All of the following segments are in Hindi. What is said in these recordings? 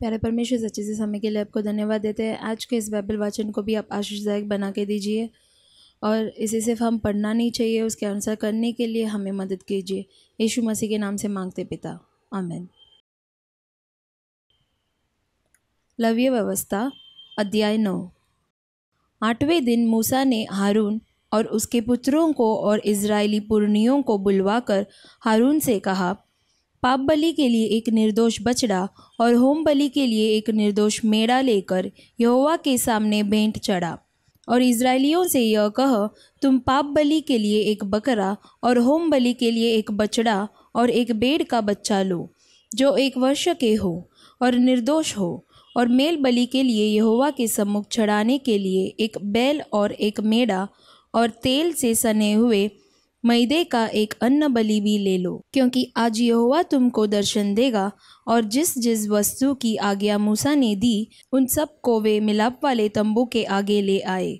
प्यारे परमेश्वर सच्चे से समय के लिए आपको धन्यवाद देते हैं आज के इस बाइबल वाचन को भी आप आशीषदायक बना के दीजिए और इसे सिर्फ हम पढ़ना नहीं चाहिए उसके अनुसार करने के लिए हमें मदद कीजिए यीशु मसीह के नाम से मांगते पिता आमेन लव्य व्यवस्था अध्याय नौ आठवें दिन मूसा ने हारून और उसके पुत्रों को और इसराइली पुर्णियों को बुलवाकर हारून से कहा पाप बलि के लिए एक निर्दोष बछड़ा और होम बलि के लिए एक निर्दोष मेड़ा लेकर यहोवा के सामने भेंट चढ़ा और इसराइलियों से यह कह तुम पाप बलि के लिए एक बकरा और होम बलि के लिए एक बछड़ा और एक बेड़ का बच्चा लो जो एक वर्ष के हो और निर्दोष हो और मेल बलि के लिए यहोवा के सम्मुख चढ़ाने के लिए एक बैल और एक मेड़ा और तेल से सने हुए मैदे का एक अन्न बलि भी ले लो क्योंकि आज यहोवा तुमको दर्शन देगा और जिस जिस वस्तु की आज्ञा मूसा ने दी उन सब को वे मिलाप वाले तंबू के आगे ले आए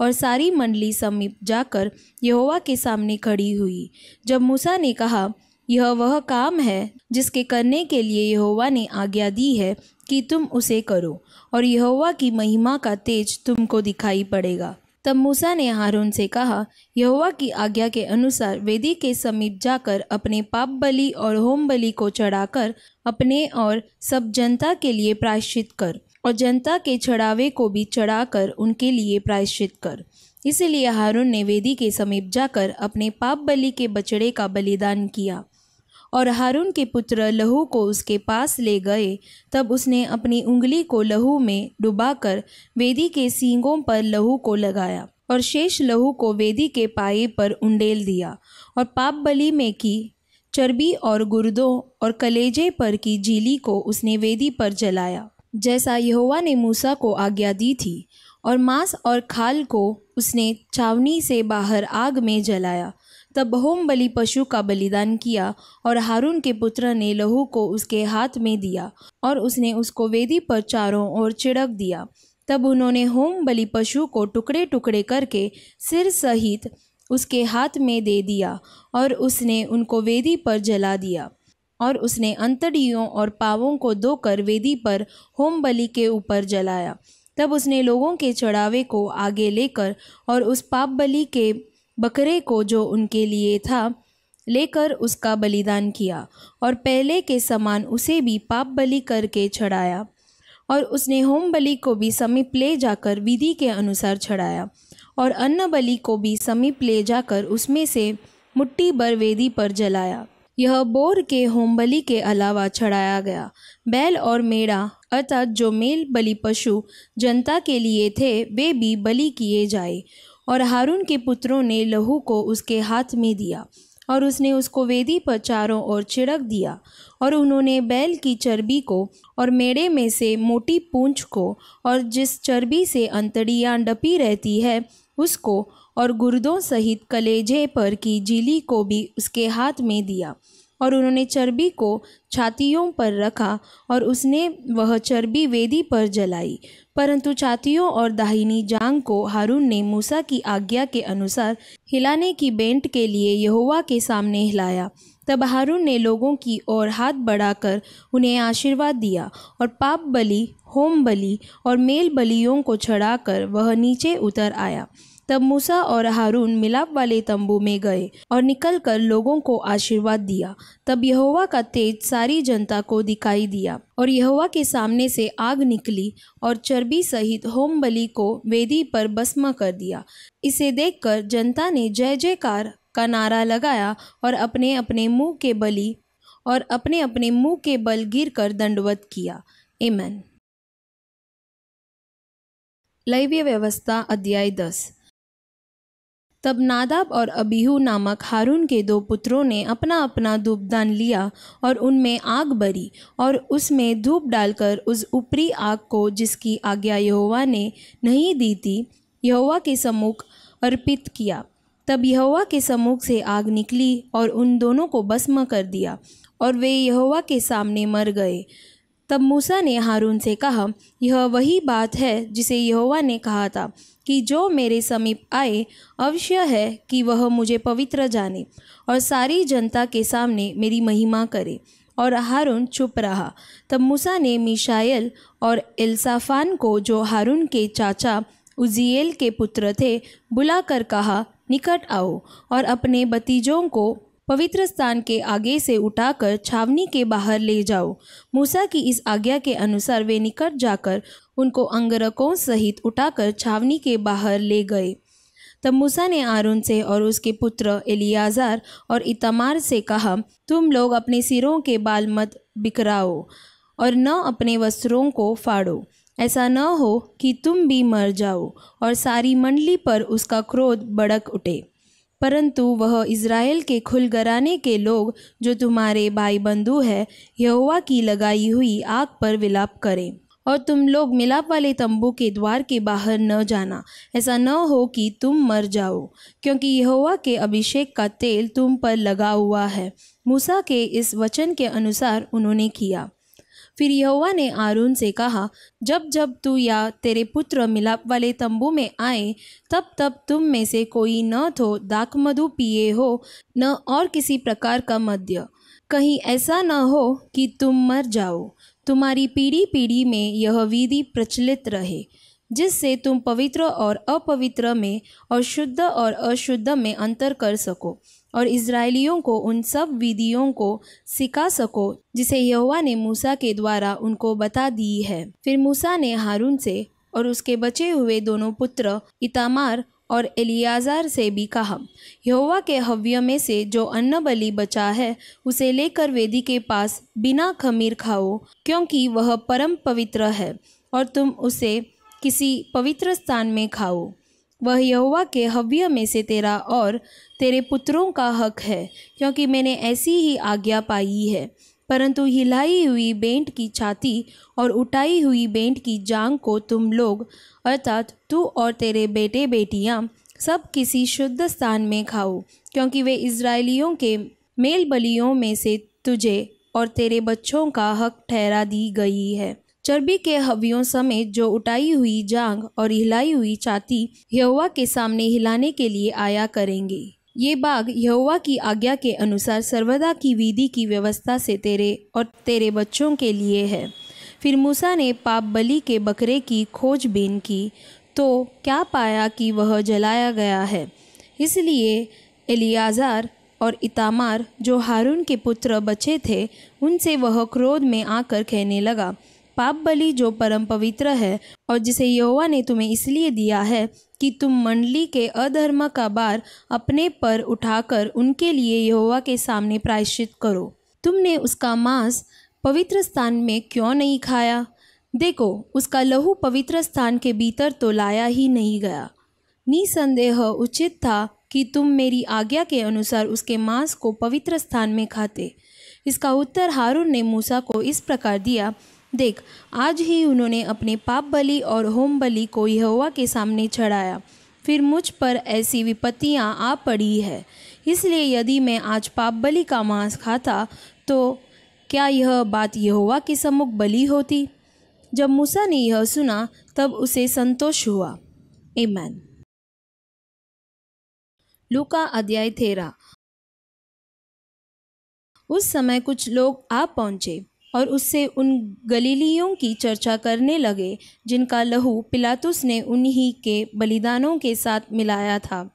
और सारी मंडली समीप जाकर यहोवा के सामने खड़ी हुई जब मूसा ने कहा यह वह काम है जिसके करने के लिए यहोवा ने आज्ञा दी है कि तुम उसे करो और यहोवा की महिमा का तेज तुमको दिखाई पड़ेगा तब मूसा ने हारून से कहा यहोवा की आज्ञा के अनुसार वेदी के समीप जाकर अपने पाप बलि और होम बलि को चढ़ाकर अपने और सब जनता के लिए प्रायश्चित कर और जनता के चढ़ावे को भी चढ़ाकर उनके लिए प्रायश्चित कर इसलिए हारून ने वेदी के समीप जाकर अपने पाप बलि के बछड़े का बलिदान किया और हारून के पुत्र लहू को उसके पास ले गए तब उसने अपनी उंगली को लहू में डुबाकर वेदी के सींगों पर लहू को लगाया और शेष लहू को वेदी के पाए पर उंडेल दिया और पाप बलि में की चर्बी और गुर्दों और कलेजे पर की झीली को उसने वेदी पर जलाया जैसा यहोवा ने मूसा को आज्ञा दी थी और मांस और खाल को उसने छावनी से बाहर आग में जलाया तब होम बलि पशु का बलिदान किया और हारून के पुत्र ने लहू को उसके हाथ में दिया और उसने उसको वेदी पर चारों ओर छिड़क दिया तब उन्होंने होम बलि पशु को टुकड़े टुकड़े करके सिर सहित उसके हाथ में दे दिया और उसने उनको वेदी पर जला दिया और उसने अंतड़ियों और पावों को धोकर वेदी पर होम बलि के ऊपर जलाया तब उसने लोगों के चढ़ावे को आगे लेकर और उस पाप बलि के बकरे को जो उनके लिए था लेकर उसका बलिदान किया और पहले के समान उसे भी पाप बलि करके चढ़ाया और उसने होम बलि को भी समीप ले जाकर विधि के अनुसार चढ़ाया और अन्न बलि को भी समीप ले जाकर उसमें से मुट्टी भर वेदी पर जलाया यह बोर के होम बलि के अलावा चढ़ाया गया बैल और मेड़ा अर्थात जो मेल बलि पशु जनता के लिए थे वे भी बलि किए जाए और हारून के पुत्रों ने लहू को उसके हाथ में दिया और उसने उसको वेदी पर चारों ओर छिड़क दिया और उन्होंने बैल की चर्बी को और मेड़े में से मोटी पूंछ को और जिस चर्बी से अंतड़ियाँ डपी रहती है उसको और गुर्दों सहित कलेजे पर की जीली को भी उसके हाथ में दिया और उन्होंने चर्बी को छातियों पर रखा और उसने वह चर्बी वेदी पर जलाई परंतु छातियों और दाहिनी जांग को हारून ने मूसा की आज्ञा के अनुसार हिलाने की बेंट के लिए यहोवा के सामने हिलाया तब हारून ने लोगों की ओर हाथ बढ़ाकर उन्हें आशीर्वाद दिया और पाप बलि होम बलि और मेल बलियों को चढ़ाकर वह नीचे उतर आया तब मूसा और हारून मिलाप वाले तंबू में गए और निकलकर लोगों को आशीर्वाद दिया तब यहोवा का तेज सारी जनता को दिखाई दिया और यहोवा के सामने से आग निकली और चर्बी सहित होम बलि को वेदी पर भस्म कर दिया इसे देखकर जनता ने जय जयकार का नारा लगाया और अपने अपने मुंह के बलि और अपने अपने मुंह के बल गिर कर दंडवत किया इमन लैव्य व्यवस्था अध्याय दस तब नादाब और अबीहू नामक हारून के दो पुत्रों ने अपना अपना धूपदान लिया और उनमें आग बरी और उसमें धूप डालकर उस ऊपरी आग को जिसकी आज्ञा यहोवा ने नहीं दी थी यहोवा के सम्मुख अर्पित किया तब यहोवा के सम्मुख से आग निकली और उन दोनों को भस्म कर दिया और वे यहोवा के सामने मर गए तब मूसा ने हारून से कहा यह वही बात है जिसे यहोवा ने कहा था कि जो मेरे समीप आए अवश्य है कि वह मुझे पवित्र जाने और सारी जनता के सामने मेरी महिमा करे और हारून चुप रहा तब मूसा ने मिशाइल और एल्साफान को जो हारून के चाचा उजियल के पुत्र थे बुलाकर कहा निकट आओ और अपने भतीजों को पवित्र स्थान के आगे से उठाकर छावनी के बाहर ले जाओ मूसा की इस आज्ञा के अनुसार वे निकट जाकर उनको अंगरकों सहित उठाकर छावनी के बाहर ले गए तब मूसा ने आरून से और उसके पुत्र एलियाजार और इतमार से कहा तुम लोग अपने सिरों के बाल मत बिखराओ और न अपने वस्त्रों को फाड़ो ऐसा न हो कि तुम भी मर जाओ और सारी मंडली पर उसका क्रोध बड़क उठे परंतु वह इज़राइल के खुल गराने के लोग जो तुम्हारे भाई बंधु है यहोवा की लगाई हुई आग पर विलाप करें और तुम लोग मिलाप वाले तंबू के द्वार के बाहर न जाना ऐसा न हो कि तुम मर जाओ क्योंकि यहोवा के अभिषेक का तेल तुम पर लगा हुआ है मूसा के इस वचन के अनुसार उन्होंने किया फिर यहोवा ने आरून से कहा जब जब तू या तेरे पुत्र मिलाप वाले तंबू में आए तब तब तुम में से कोई न तो दाक मधु पिए हो न और किसी प्रकार का मद्य कहीं ऐसा न हो कि तुम मर जाओ तुम्हारी पीढ़ी पीढ़ी में यह विधि प्रचलित रहे जिससे तुम पवित्र और अपवित्र में और शुद्ध और अशुद्ध में अंतर कर सको और इसराइलियों को उन सब विधियों को सिखा सको जिसे यहोवा ने मूसा के द्वारा उनको बता दी है फिर मूसा ने हारून से और उसके बचे हुए दोनों पुत्र इतामार और एलियाजार से भी कहा यहोवा के हव्य में से जो अन्न बलि बचा है उसे लेकर वेदी के पास बिना खमीर खाओ क्योंकि वह परम पवित्र है और तुम उसे किसी पवित्र स्थान में खाओ वह यहोवा के हव्य में से तेरा और तेरे पुत्रों का हक है क्योंकि मैंने ऐसी ही आज्ञा पाई है परंतु हिलाई हुई बेंट की छाती और उठाई हुई बेंट की जांग को तुम लोग अर्थात तू और तेरे बेटे बेटियां सब किसी शुद्ध स्थान में खाओ क्योंकि वे इसराइलियों के मेल बलियों में से तुझे और तेरे बच्चों का हक ठहरा दी गई है चर्बी के हवियों समेत जो उठाई हुई जांग और हिलाई हुई छाती यहुआ के सामने हिलाने के लिए आया करेंगे ये बाग यहुआ की आज्ञा के अनुसार सर्वदा की विधि की व्यवस्था से तेरे और तेरे बच्चों के लिए है फिर मूसा ने पाप बलि के बकरे की खोजबीन की तो क्या पाया कि वह जलाया गया है इसलिए एलियाजार और इतामार जो हारून के पुत्र बचे थे उनसे वह क्रोध में आकर कहने लगा पाप बलि जो परम पवित्र है और जिसे यहोवा ने तुम्हें इसलिए दिया है कि तुम मंडली के अधर्म का बार अपने पर उठाकर उनके लिए यहोवा के सामने प्रायश्चित करो तुमने उसका मांस पवित्र स्थान में क्यों नहीं खाया देखो उसका लहू पवित्र स्थान के भीतर तो लाया ही नहीं गया निसंदेह उचित था कि तुम मेरी आज्ञा के अनुसार उसके मांस को पवित्र स्थान में खाते इसका उत्तर हारून ने मूसा को इस प्रकार दिया देख आज ही उन्होंने अपने पाप बलि और होम बलि को यहोवा के सामने चढ़ाया फिर मुझ पर ऐसी विपत्तियाँ आ पड़ी है इसलिए यदि मैं आज पाप बलि का मांस खाता तो क्या यह बात यहोवा के सम्मुख बलि होती जब मूसा ने यह सुना तब उसे संतोष हुआ एमैन लूका अध्याय थेरा उस समय कुछ लोग आ पहुंचे और उससे उन गलीलियों की चर्चा करने लगे जिनका लहू पिलातुस ने उन्हीं के बलिदानों के साथ मिलाया था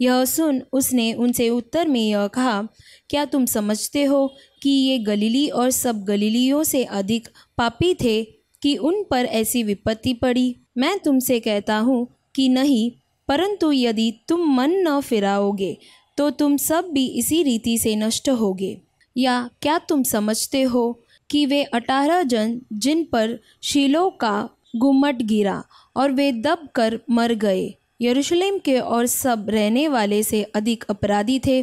यह सुन उसने उनसे उत्तर में यह कहा क्या तुम समझते हो कि ये गलीली और सब गलीलियों से अधिक पापी थे कि उन पर ऐसी विपत्ति पड़ी मैं तुमसे कहता हूँ कि नहीं परंतु यदि तुम मन न फिराओगे तो तुम सब भी इसी रीति से नष्ट होगे या क्या तुम समझते हो कि वे अठारह जन जिन पर शीलों का गुम्मट गिरा और वे दब कर मर गए यरूशलेम के और सब रहने वाले से अधिक अपराधी थे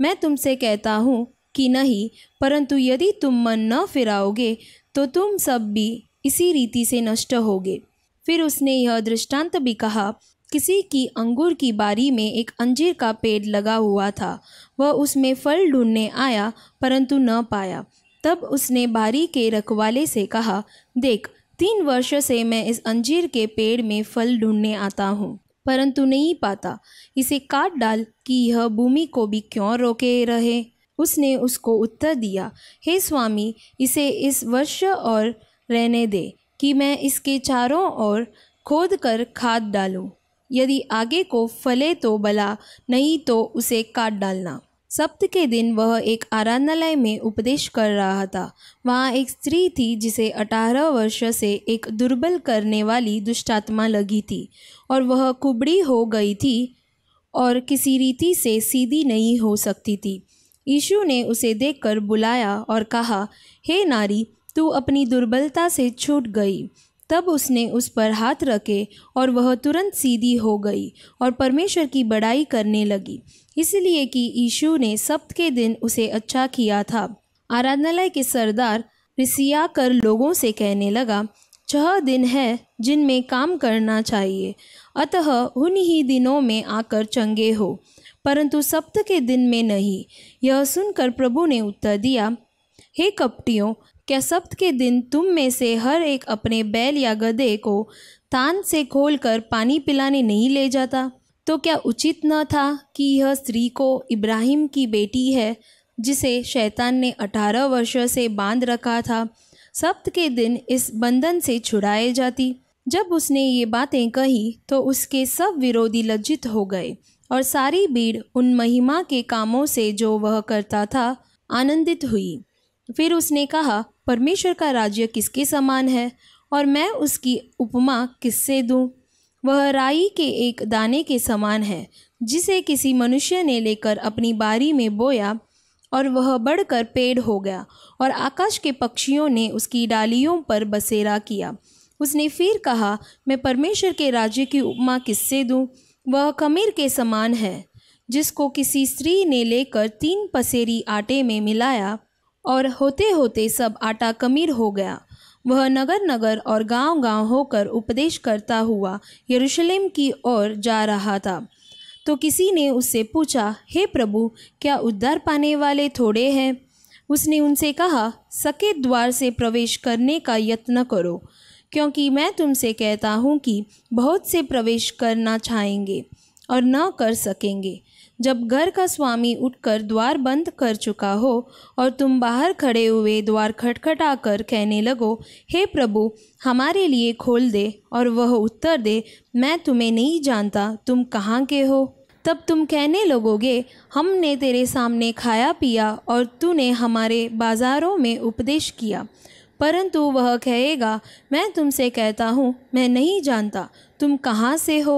मैं तुमसे कहता हूँ कि नहीं परंतु यदि तुम मन न फिराओगे तो तुम सब भी इसी रीति से नष्ट होगे फिर उसने यह दृष्टांत भी कहा किसी की अंगूर की बारी में एक अंजीर का पेड़ लगा हुआ था वह उसमें फल ढूंढने आया परंतु न पाया तब उसने बारी के रखवाले से कहा देख तीन वर्ष से मैं इस अंजीर के पेड़ में फल ढूंढने आता हूँ परंतु नहीं पाता इसे काट डाल कि यह भूमि को भी क्यों रोके रहे उसने उसको उत्तर दिया हे स्वामी इसे इस वर्ष और रहने दे कि मैं इसके चारों ओर खोद कर खाद डालूँ यदि आगे को फले तो बला नहीं तो उसे काट डालना सप्त के दिन वह एक आराधनालय में उपदेश कर रहा था वहाँ एक स्त्री थी जिसे अठारह वर्ष से एक दुर्बल करने वाली दुष्टात्मा लगी थी और वह कुबड़ी हो गई थी और किसी रीति से सीधी नहीं हो सकती थी यीशु ने उसे देखकर बुलाया और कहा हे नारी तू अपनी दुर्बलता से छूट गई तब उसने उस पर हाथ रखे और वह तुरंत सीधी हो गई और परमेश्वर की बड़ाई करने लगी इसलिए कि यीशु ने सप्त के दिन उसे अच्छा किया था आराधनालय के सरदार रिसिया कर लोगों से कहने लगा छह दिन है जिनमें काम करना चाहिए अतः उन ही दिनों में आकर चंगे हो परंतु सप्त के दिन में नहीं यह सुनकर प्रभु ने उत्तर दिया हे कपटियों क्या सप्त के दिन तुम में से हर एक अपने बैल या गधे को तान से खोलकर पानी पिलाने नहीं ले जाता तो क्या उचित न था कि यह स्त्री को इब्राहिम की बेटी है जिसे शैतान ने अठारह वर्षों से बांध रखा था सप्त के दिन इस बंधन से छुड़ाए जाती जब उसने ये बातें कही तो उसके सब विरोधी लज्जित हो गए और सारी भीड़ उन महिमा के कामों से जो वह करता था आनंदित हुई फिर उसने कहा परमेश्वर का राज्य किसके समान है और मैं उसकी उपमा किससे दूँ वह राई के एक दाने के समान है जिसे किसी मनुष्य ने लेकर अपनी बारी में बोया और वह बढ़कर पेड़ हो गया और आकाश के पक्षियों ने उसकी डालियों पर बसेरा किया उसने फिर कहा मैं परमेश्वर के राज्य की उपमा किससे दूँ वह खमीर के समान है जिसको किसी स्त्री ने लेकर तीन पसेरी आटे में मिलाया और होते होते सब आटा कमीर हो गया वह नगर नगर और गांव गांव होकर उपदेश करता हुआ यरूशलेम की ओर जा रहा था तो किसी ने उससे पूछा हे प्रभु क्या उद्धार पाने वाले थोड़े हैं उसने उनसे कहा सकेत द्वार से प्रवेश करने का यत्न करो क्योंकि मैं तुमसे कहता हूँ कि बहुत से प्रवेश करना चाहेंगे और न कर सकेंगे जब घर का स्वामी उठकर द्वार बंद कर चुका हो और तुम बाहर खड़े हुए द्वार खटखटाकर कहने लगो हे प्रभु हमारे लिए खोल दे और वह उत्तर दे मैं तुम्हें नहीं जानता तुम कहाँ के हो तब तुम कहने लगोगे हमने तेरे सामने खाया पिया और तूने हमारे बाजारों में उपदेश किया परंतु वह कहेगा मैं तुमसे कहता हूँ मैं नहीं जानता तुम कहाँ से हो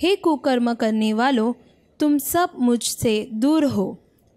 हे कुकर्म करने वालों तुम सब मुझसे दूर हो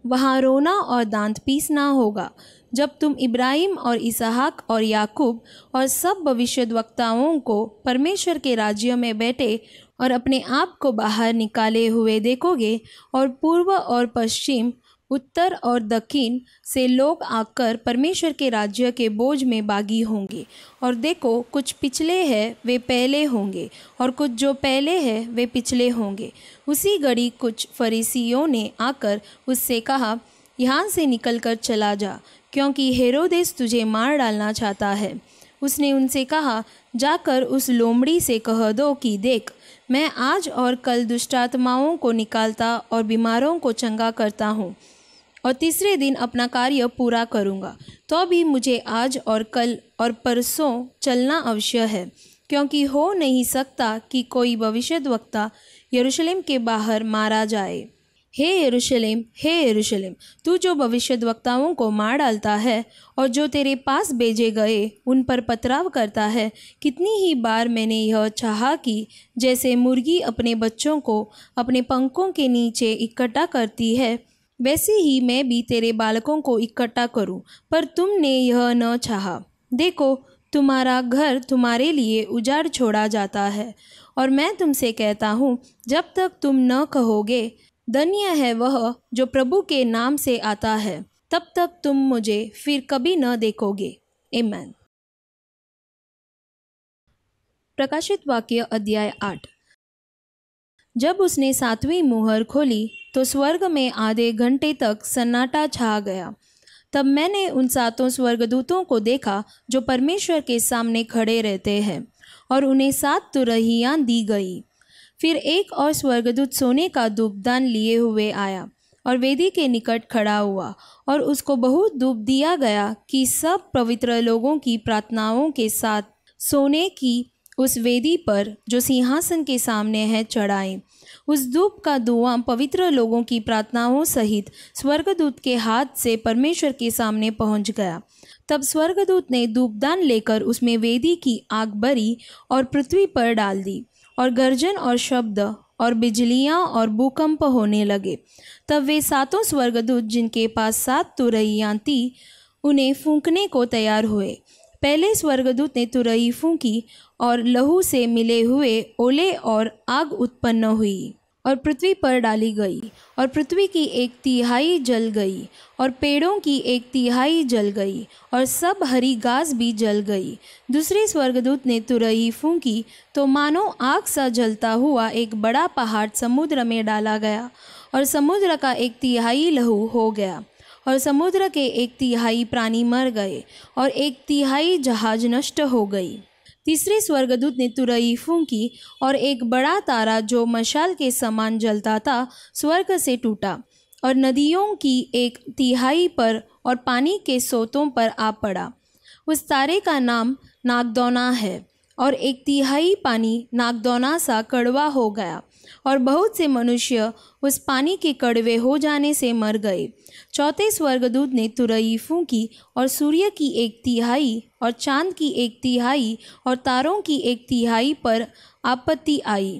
वहाँ रोना और दांत पीसना होगा जब तुम इब्राहिम और इसहाक और याकूब और सब भविष्य वक्ताओं को परमेश्वर के राज्य में बैठे और अपने आप को बाहर निकाले हुए देखोगे और पूर्व और पश्चिम उत्तर और दक्षिण से लोग आकर परमेश्वर के राज्य के बोझ में बागी होंगे और देखो कुछ पिछले हैं वे पहले होंगे और कुछ जो पहले हैं वे पिछले होंगे उसी घड़ी कुछ फरीसियों ने आकर उससे कहा यहाँ से निकलकर चला जा क्योंकि हेरोदेस तुझे मार डालना चाहता है उसने उनसे कहा जाकर उस लोमड़ी से कह दो कि देख मैं आज और कल दुष्टात्माओं को निकालता और बीमारों को चंगा करता हूँ और तीसरे दिन अपना कार्य पूरा करूँगा तो भी मुझे आज और कल और परसों चलना अवश्य है क्योंकि हो नहीं सकता कि कोई भविष्य वक्ता यरूशलेम के बाहर मारा जाए हे यरूशलेम हे यरूशलेम तू जो भविष्य वक्ताओं को मार डालता है और जो तेरे पास भेजे गए उन पर पथराव करता है कितनी ही बार मैंने यह चाहा कि जैसे मुर्गी अपने बच्चों को अपने पंखों के नीचे इकट्ठा करती है वैसे ही मैं भी तेरे बालकों को इकट्ठा करूं पर तुमने यह न चाहा देखो तुम्हारा घर तुम्हारे लिए उजाड़ छोड़ा जाता है और मैं तुमसे कहता हूँ जब तक तुम न कहोगे धन्य है वह जो प्रभु के नाम से आता है तब तक तुम मुझे फिर कभी न देखोगे एमैन प्रकाशित वाक्य अध्याय आठ जब उसने सातवीं मुहर खोली तो स्वर्ग में आधे घंटे तक सन्नाटा छा गया तब मैंने उन सातों स्वर्गदूतों को देखा जो परमेश्वर के सामने खड़े रहते हैं और उन्हें सात तुरहियाँ दी गई फिर एक और स्वर्गदूत सोने का धूपदान लिए हुए आया और वेदी के निकट खड़ा हुआ और उसको बहुत धूप दिया गया कि सब पवित्र लोगों की प्रार्थनाओं के साथ सोने की उस वेदी पर जो सिंहासन के सामने है चढ़ाएं उस धूप का धुआं पवित्र लोगों की प्रार्थनाओं सहित स्वर्गदूत के हाथ से परमेश्वर के सामने पहुंच गया तब स्वर्गदूत ने धूपदान लेकर उसमें वेदी की आग भरी और पृथ्वी पर डाल दी और गर्जन और शब्द और बिजलियाँ और भूकंप होने लगे तब वे सातों स्वर्गदूत जिनके पास सात तुरैयाँ थी उन्हें फूंकने को तैयार हुए पहले स्वर्गदूत ने तुरई फूकी और लहू से मिले हुए ओले और आग उत्पन्न हुई और पृथ्वी पर डाली गई और पृथ्वी की एक तिहाई जल गई और पेड़ों की एक तिहाई जल गई और सब हरी घास भी जल गई दूसरे स्वर्गदूत ने तुरई फूकी तो मानो आग सा जलता हुआ एक बड़ा पहाड़ समुद्र में डाला गया और समुद्र का एक तिहाई लहू हो गया और समुद्र के एक तिहाई प्राणी मर गए और एक तिहाई जहाज नष्ट हो गई तीसरे स्वर्गदूत ने तुरई फूंकी और एक बड़ा तारा जो मशाल के समान जलता था स्वर्ग से टूटा और नदियों की एक तिहाई पर और पानी के सोतों पर आ पड़ा उस तारे का नाम नागदौना है और एक तिहाई पानी नागदौना सा कड़वा हो गया और बहुत से मनुष्य उस पानी के कड़वे हो जाने से मर गए चौथे स्वर्गदूत ने तुरईफों की और सूर्य की एक तिहाई और चांद की एक तिहाई और तारों की एक तिहाई पर आपत्ति आई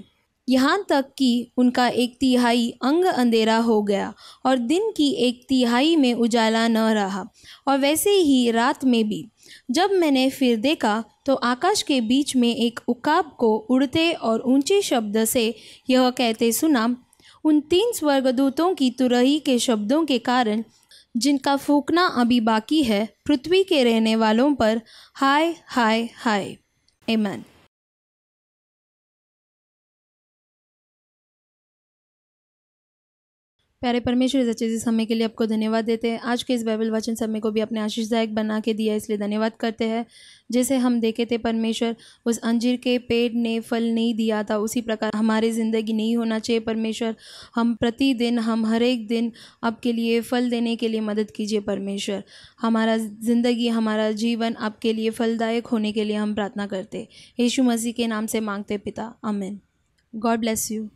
यहाँ तक कि उनका एक तिहाई अंग अंधेरा हो गया और दिन की एक तिहाई में उजाला न रहा और वैसे ही रात में भी जब मैंने फिर देखा तो आकाश के बीच में एक उकाब को उड़ते और ऊंचे शब्द से यह कहते सुना उन तीन स्वर्गदूतों की तुरही के शब्दों के कारण जिनका फूकना अभी बाकी है पृथ्वी के रहने वालों पर हाय हाय हाय एमन प्यारे परमेश्वर इस अच्छे से समय के लिए आपको धन्यवाद देते हैं आज के इस बाइबल वचन समय को भी अपने आशीषदायक बना के दिया इसलिए धन्यवाद करते हैं जैसे हम देखे थे परमेश्वर उस अंजीर के पेड़ ने फल नहीं दिया था उसी प्रकार हमारी ज़िंदगी नहीं होना चाहिए परमेश्वर हम प्रतिदिन हम हर एक दिन आपके लिए फल देने के लिए मदद कीजिए परमेश्वर हमारा ज़िंदगी हमारा जीवन आपके लिए फलदायक होने के लिए हम प्रार्थना करते यीशु मसीह के नाम से मांगते पिता अमेन गॉड ब्लेस यू